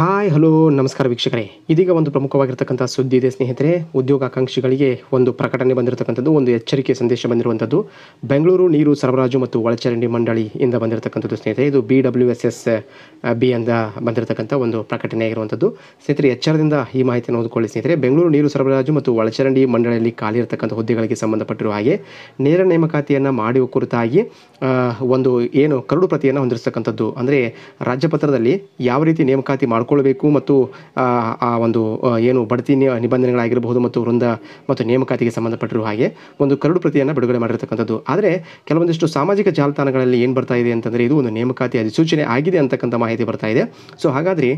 hi hello ನಮಸ್ಕಾರ ವೀಕ್ಷಕರೇ ಇದೀಗ ಒಂದು ಪ್ರಮುಖವಾಗಿರ್ತಕ್ಕಂಥ ಸುದ್ದಿ ಇದೆ ಸ್ನೇಹಿತರೆ ಉದ್ಯೋಗಾಕಾಂಕ್ಷಿಗಳಿಗೆ ಒಂದು ಪ್ರಕಟಣೆ ಬಂದಿರತಕ್ಕಂಥದ್ದು ಒಂದು ಎಚ್ಚರಿಕೆ ಸಂದೇಶ ಬಂದಿರುವಂಥದ್ದು ಬೆಂಗಳೂರು ನೀರು ಸರಬರಾಜು ಮತ್ತು ಒಳಚರಂಡಿ ಮಂಡಳಿಯಿಂದ ಬಂದಿರತಕ್ಕಂಥದ್ದು ಸ್ನೇಹಿತರೆ ಇದು B W S S B ಅಂದ ಬಂದಿರತಕ್ಕಂಥ ಒಂದು ಪ್ರಕಟಣೆ ಆಗಿರುವಂಥದ್ದು ಸ್ನೇಹಿತರೆ ಎಚ್ಚರದಿಂದ ಈ ಮಾಹಿತಿಯನ್ನು ಓದ್ಕೊಳ್ಳಿ ಸ್ನೇಹಿತರೆ ಬೆಂಗಳೂರು ನೀರು ಸರಬರಾಜು ಮತ್ತು ಒಳಚರಂಡಿ ಮಂಡಳಿಯಲ್ಲಿ ಖಾಲಿ ಇರತಕ್ಕಂಥ ಹುದ್ದೆಗಳಿಗೆ ಸಂಬಂಧಪಟ್ಟಿರುವ ಹಾಗೆ ನೇರ ನೇಮಕಾತಿಯನ್ನು ಮಾಡುವ ಕುರಿತಾಗಿ ಒಂದು ಏನು ಕರಡು ಪ್ರತಿಯನ್ನು ಹೊಂದಿರತಕ್ಕಂಥದ್ದು ಅಂದರೆ ರಾಜ್ಯಪತ್ರದಲ್ಲಿ ಯಾವ ರೀತಿ ನೇಮಕಾತಿ ಮಾಡಿಕೊಂಡು ಕೊಳ್ಳಬೇಕು ಮತ್ತು ಆ ಒಂದು ಏನು ಬಡ್ತಿ ನಿಬಂಧನೆಗಳಾಗಿರಬಹುದು ಮತ್ತು ವೃಂದ ಮತ್ತು ನೇಮಕಾತಿಗೆ ಸಂಬಂಧಪಟ್ಟಿರುವ ಹಾಗೆ ಒಂದು ಕರಡು ಪ್ರತಿಯನ್ನು ಬಿಡುಗಡೆ ಮಾಡಿರತಕ್ಕಂಥದ್ದು ಆದರೆ ಕೆಲವೊಂದಿಷ್ಟು ಸಾಮಾಜಿಕ ಜಾಲತಾಣಗಳಲ್ಲಿ ಏನು ಬರ್ತಾ ಇದೆ ಅಂತಂದರೆ ಇದು ಒಂದು ನೇಮಕಾತಿ ಅಧಿಸೂಚನೆ ಆಗಿದೆ ಅಂತಕ್ಕಂಥ ಮಾಹಿತಿ ಬರ್ತಾ ಇದೆ ಸೊ ಹಾಗಾದರೆ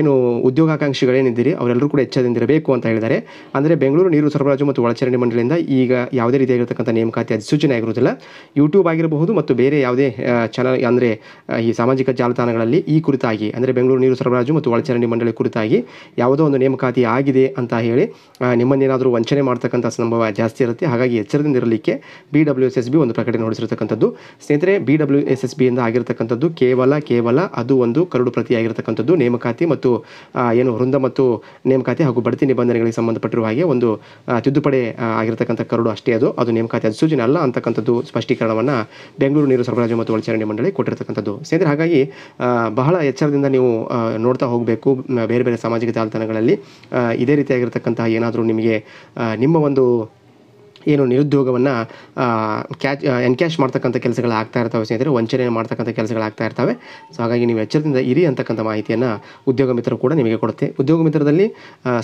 ಏನು ಉದ್ಯೋಗಾಕಾಂಕ್ಷಿಗಳೇನಿದ್ದೀರಿ ಅವರೆಲ್ಲರೂ ಕೂಡ ಎಚ್ಚರದಿಂದಿರಬೇಕು ಅಂತ ಹೇಳಿದ್ದಾರೆ ಅಂದರೆ ಬೆಂಗಳೂರು ನೀರು ಸರಬರಾಜು ಮತ್ತು ಒಳಚರಂಡಿ ಮಂಡಳಿಯಿಂದ ಈಗ ಯಾವುದೇ ರೀತಿಯಾಗಿರ್ತಕ್ಕಂಥ ನೇಮಕಾತಿ ಅಧಿಸೂಚನೆ ಆಗಿರುವುದಿಲ್ಲ ಯೂಟ್ಯೂಬ್ ಆಗಿರಬಹುದು ಮತ್ತು ಬೇರೆ ಯಾವುದೇ ಚಾನಲ್ ಅಂದರೆ ಈ ಸಾಮಾಜಿಕ ಜಾಲತಾಣಗಳಲ್ಲಿ ಈ ಕುರಿತಾಗಿ ಅಂದರೆ ಬೆಂಗಳೂರು ನೀರು ಸರಬರಾಜು ಹರಾಜು ಮತ್ತು ಒಳಚರಂಡಿ ಮಂಡಳಿ ಕುರಿತಾಗಿ ಯಾವುದೋ ಒಂದು ನೇಮಕಾತಿ ಆಗಿದೆ ಅಂತ ಹೇಳಿ ನಿಮ್ಮನ್ನೇನಾದರೂ ವಂಚನೆ ಮಾಡ್ತಕ್ಕಂಥ ಸಂಭವ ಜಾಸ್ತಿ ಇರುತ್ತೆ ಹಾಗಾಗಿ ಎಚ್ಚರದಿಂದ ಇರಲಿಕ್ಕೆ B W S S B ಒಂದು ಪ್ರಕಟಣೆ ಹೊರಡಿಸಿರ್ತಕ್ಕಂಥದ್ದು ಸ್ನೇಹಿತರೆ ಬಿ ಡಬ್ಲ್ಯೂ ಎಸ್ ಎಸ್ ಬಿಯಿಂದ ಆಗಿರತಕ್ಕಂಥದ್ದು ಕೇವಲ ಕೇವಲ ಅದು ಒಂದು ಕರಡು ಪ್ರತಿಯಾಗಿರತಕ್ಕಂಥದ್ದು ನೇಮಕಾತಿ ಮತ್ತು ಏನು ವೃಂದ ಮತ್ತು ನೇಮಕಾತಿ ಹಾಗೂ ಬಡ್ತಿ ನಿಬಂಧನೆಗಳಿಗೆ ಸಂಬಂಧಪಟ್ಟಿರುವ ಹಾಗೆ ಒಂದು ತಿದ್ದುಪಡಿ ಆಗಿರತಕ್ಕಂಥ ಕರಡು ಅಷ್ಟೇ ಅದು ಅದು ನೇಮಕಾತಿ ಅಧಿಸೂಚನೆ ಅಲ್ಲ ಅಂತಕ್ಕಂಥದ್ದು ಸ್ಪಷ್ಟೀಕರಣವನ್ನು ಬೆಂಗಳೂರು ನೀರು ಸರಬರಾಜು ಮತ್ತು ಒಳಚರಂಡಿ ಮಂಡಳಿ ಕೊಟ್ಟಿರತಕ್ಕಂಥದ್ದು ಸ್ನೇಹಿತರೆ ಹಾಗಾಗಿ ಬಹಳ ಎಚ್ಚರದಿಂದ ನೀವು ನೋಡ್ತಾ ಹೋಗಬೇಕು ಬೇರೆ ಬೇರೆ ಸಾಮಾಜಿಕ ಜಾಲತಾಣಗಳಲ್ಲಿ ಇದೇ ರೀತಿಯಾಗಿರ್ತಕ್ಕಂತಹ ಏನಾದರೂ ನಿಮಗೆ ನಿಮ್ಮ ಒಂದು ಏನು ನಿರುದ್ಯೋಗವನ್ನು ಕ್ಯಾಚ್ ಎನ್ಕ್ಯಾಶ್ ಮಾಡ್ತಕ್ಕಂಥ ಕೆಲಸಗಳು ಆಗ್ತಾ ಇರ್ತವೆ ಸ್ನೇಹಿತರೆ ವಂಚನೆ ಮಾಡ್ತಕ್ಕಂಥ ಕೆಲಸಗಳಾಗ್ತಾ ಇರ್ತವೆ ಸೊ ಹಾಗಾಗಿ ನೀವು ಎಚ್ಚರದಿಂದ ಇರಿ ಅಂತಕ್ಕಂಥ ಮಾಹಿತಿಯನ್ನು ಉದ್ಯೋಗ ಮಿತ್ರರು ಕೂಡ ನಿಮಗೆ ಕೊಡುತ್ತೆ ಉದ್ಯೋಗ ಮಿತ್ರದಲ್ಲಿ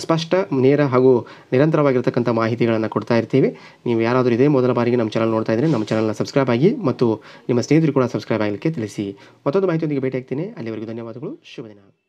ಸ್ಪಷ್ಟ ನೇರ ಹಾಗೂ ನಿರಂತರವಾಗಿರ್ತಕ್ಕಂಥ ಮಾಹಿತಿಗಳನ್ನು ಕೊಡ್ತಾ ಇರ್ತೀವಿ ನೀವು ಯಾರಾದರೂ ಇದೇ ಮೊದಲ ಬಾರಿಗೆ ನಮ್ಮ ಚಾನಲ್ ನೋಡ್ತಾ ಇದ್ದರೆ ನಮ್ಮ ಚಾನಲ್ನ ಸಬ್ಸ್ಕ್ರೈಬ್ ಆಗಿ ಮತ್ತು ನಿಮ್ಮ ಸ್ನೇಹಿತರು ಕೂಡ ಸಬ್ಸ್ಕ್ರೈಬ್ ಆಗಲಿಕ್ಕೆ ತಿಳಿಸಿ ಮತ್ತೊಂದು ಮಾಹಿತಿಯೊಂದಿಗೆ ಭೇಟಿ ಆಗ್ತೀನಿ ಅಲ್ಲಿವರೆಗೂ ಧನ್ಯವಾದಗಳು ಶುಭ ದಿನ